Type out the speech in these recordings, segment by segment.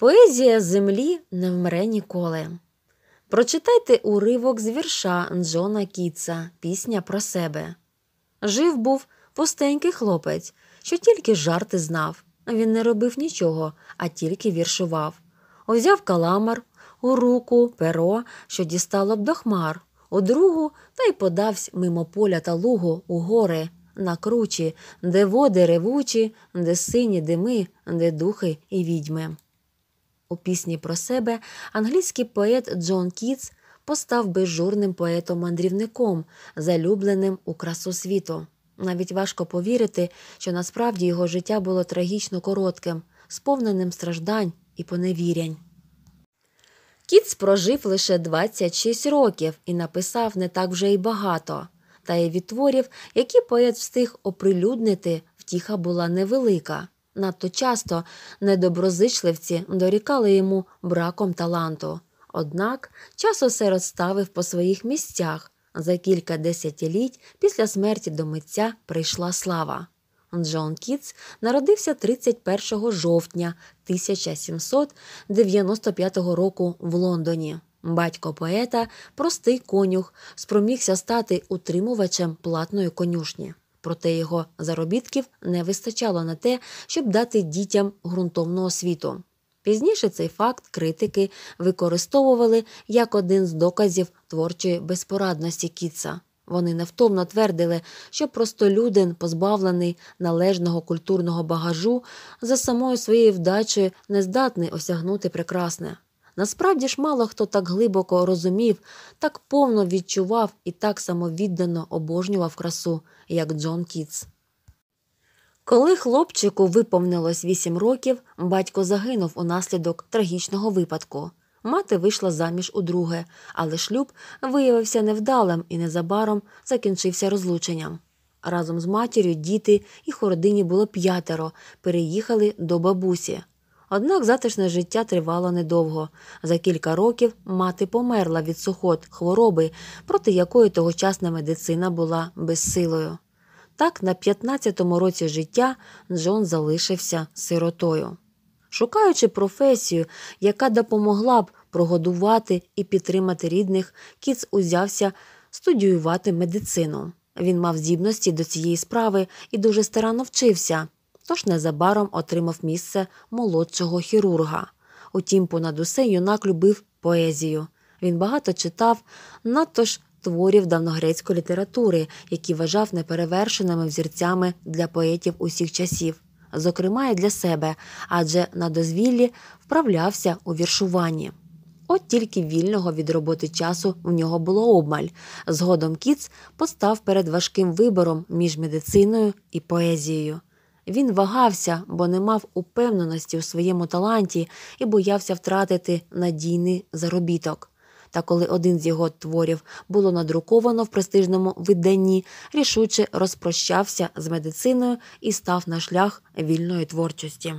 Поезія землі не вмре ніколи. Прочитайте уривок з вірша Джона Кітса, пісня про себе. Жив був пустенький хлопець, що тільки жарти знав. Він не робив нічого, а тільки віршував. Узяв каламар, у руку перо, що дістало б до хмар, у другу та й подавсь мимо поля та лугу у гори, на кручі, де води ревучі, де сині дими, де духи і відьми. У пісні про себе англійський поет Джон Кітс постав безжурним поетом-мандрівником, залюбленим у красу світу. Навіть важко повірити, що насправді його життя було трагічно коротким, сповненим страждань і поневірянь. Кітс прожив лише 26 років і написав не так вже й багато, та й від творів, які поет встиг оприлюднити, втіха була невелика надто часто недоброзичливці дорікали йому браком таланту. Однак час усе розставив по своїх місцях. За кілька десятиліть після смерті до митця прийшла слава. Джон Кітс народився 31 жовтня 1795 року в Лондоні. Батько поета, простий конюх, спромігся стати утримувачем платної конюшні проте його заробітків не вистачало на те, щоб дати дітям ґрунтовну освіту. Пізніше цей факт критики використовували як один з доказів творчої безпорадності Кітса. Вони невтомно твердили, що простолюдин, позбавлений належного культурного багажу, за самою своєю вдачею не здатний осягнути прекрасне. Насправді ж мало хто так глибоко розумів, так повно відчував і так самовіддано обожнював красу, як Джон Кітс. Коли хлопчику виповнилось вісім років, батько загинув унаслідок трагічного випадку. Мати вийшла заміж у друге, але шлюб виявився невдалим і незабаром закінчився розлученням. Разом з матір'ю діти і у було п'ятеро, переїхали до бабусі. Однак затишне життя тривало недовго. За кілька років мати померла від сухот, хвороби, проти якої тогочасна медицина була безсилою. Так, на 15-му році життя Джон залишився сиротою. Шукаючи професію, яка допомогла б прогодувати і підтримати рідних, Кіц узявся студіювати медицину. Він мав здібності до цієї справи і дуже старанно вчився тож незабаром отримав місце молодшого хірурга. Утім, понад усе юнак любив поезію. Він багато читав, надто ж творів давногрецької літератури, які вважав неперевершеними взірцями для поетів усіх часів, зокрема і для себе, адже на дозвіллі вправлявся у віршуванні. От тільки вільного від роботи часу в нього було обмаль. Згодом Кіц постав перед важким вибором між медициною і поезією. Він вагався, бо не мав упевненості у своєму таланті і боявся втратити надійний заробіток. Та коли один з його творів було надруковано в престижному виданні, рішуче розпрощався з медициною і став на шлях вільної творчості.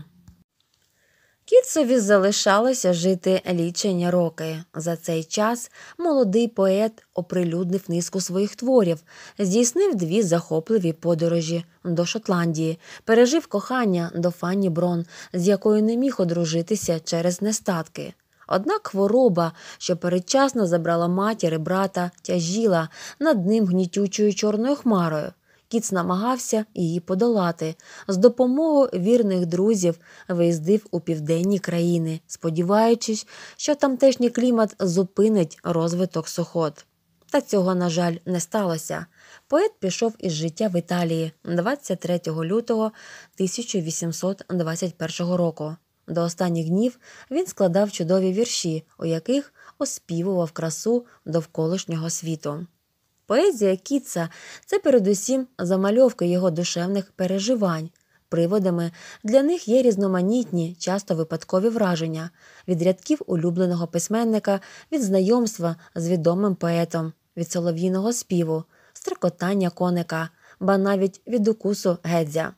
Кіцові залишалося жити лічені роки. За цей час молодий поет оприлюднив низку своїх творів, здійснив дві захопливі подорожі до Шотландії, пережив кохання до Фанні Брон, з якою не міг одружитися через нестатки. Однак хвороба, що передчасно забрала матір і брата, тяжіла над ним гнітючою чорною хмарою. Кіц намагався її подолати. З допомогою вірних друзів виїздив у південні країни, сподіваючись, що тамтешній клімат зупинить розвиток сухот. Та цього, на жаль, не сталося. Поет пішов із життя в Італії 23 лютого 1821 року. До останніх днів він складав чудові вірші, у яких оспівував красу довколишнього світу. Поезія Кітса це передусім замальовки його душевних переживань. Приводами для них є різноманітні, часто випадкові враження від рядків улюбленого письменника, від знайомства з відомим поетом, від солов'їного співу, стрикотання коника, ба навіть від укусу гедзя.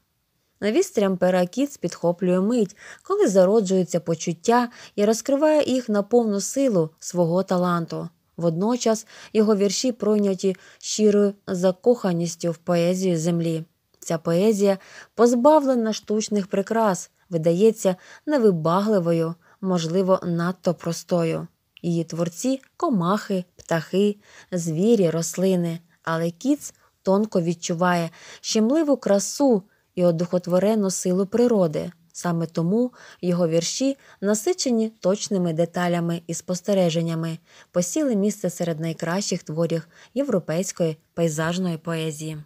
Навістрям пера Кіц підхоплює мить, коли зароджуються почуття і розкриває їх на повну силу свого таланту. Водночас його вірші пройняті щирою закоханістю в поезію землі. Ця поезія, позбавлена штучних прикрас, видається невибагливою, можливо, надто простою. Її творці комахи, птахи, звірі, рослини, але кіц тонко відчуває щемливу красу і одухотворену силу природи. Саме тому його вірші, насичені точними деталями і спостереженнями, посіли місце серед найкращих творів європейської пейзажної поезії.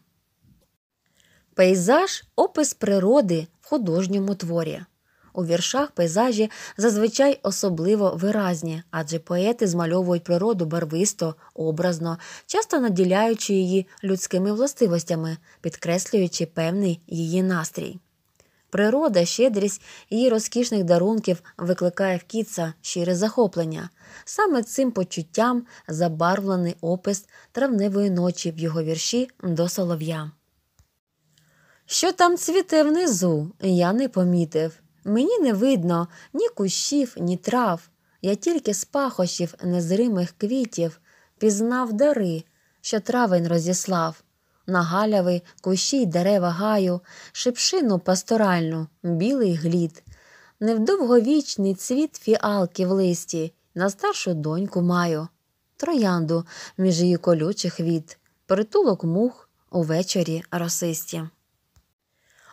Пейзаж опис природи в художньому творі. У віршах пейзажі зазвичай особливо виразні, адже поети змальовують природу барвисто, образно, часто наділяючи її людськими властивостями, підкреслюючи певний її настрій. Природа, щедрість її розкішних дарунків викликає в кіца щире захоплення. Саме цим почуттям забарвлений опис травневої ночі в його вірші до солов'я. Що там цвіте внизу, я не помітив. Мені не видно ні кущів, ні трав. Я тільки з пахощів незримих квітів пізнав дари, що травень розіслав на галяви, кущі й дерева гаю, шипшину пасторальну, білий глід, невдовговічний цвіт фіалки в листі, на старшу доньку маю, троянду між її колючих віт, притулок мух увечері росисті.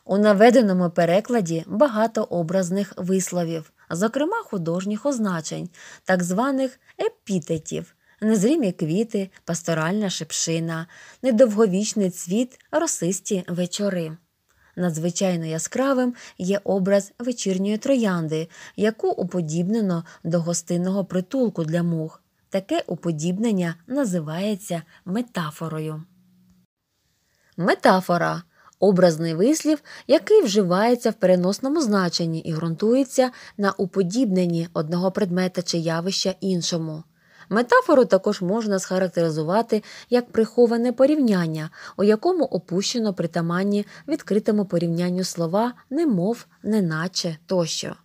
У наведеному перекладі багато образних висловів, зокрема художніх означень, так званих епітетів, незрімі квіти, пасторальна шипшина, недовговічний цвіт, росисті вечори. Надзвичайно яскравим є образ вечірньої троянди, яку уподібнено до гостинного притулку для мух. Таке уподібнення називається метафорою. Метафора образний вислів, який вживається в переносному значенні і ґрунтується на уподібненні одного предмета чи явища іншому. Метафору також можна схарактеризувати як приховане порівняння, у якому опущено притаманні відкритому порівнянню слова немов, неначе тощо.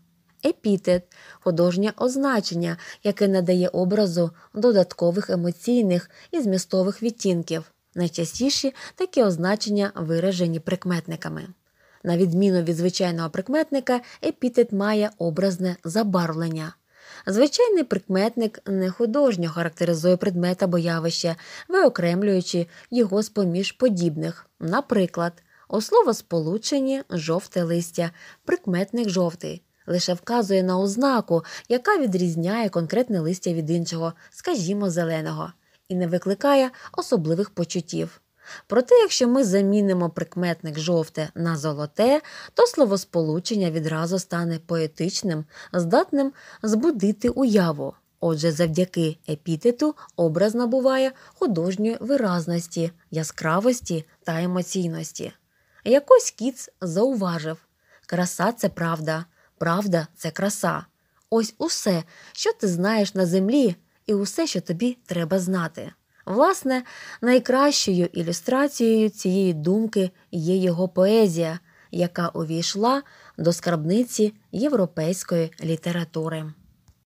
Епітет художнє означення, яке надає образу додаткових емоційних і змістових відтінків. Найчастіші такі означення виражені прикметниками. На відміну від звичайного прикметника, епітет має образне забарвлення. Звичайний прикметник не художньо характеризує предмет або явище, виокремлюючи його з поміж подібних. Наприклад, у слово сполучені жовте листя, прикметник жовтий лише вказує на ознаку, яка відрізняє конкретне листя від іншого, скажімо, зеленого, і не викликає особливих почуттів. Проте, якщо ми замінимо прикметник жовте на золоте, то словосполучення відразу стане поетичним, здатним збудити уяву. Отже, завдяки епітету образ набуває художньої виразності, яскравості та емоційності. Якось кіц зауважив краса це правда, правда це краса. Ось усе, що ти знаєш на землі, і усе, що тобі треба знати. Власне, найкращою ілюстрацією цієї думки є його поезія, яка увійшла до скарбниці європейської літератури.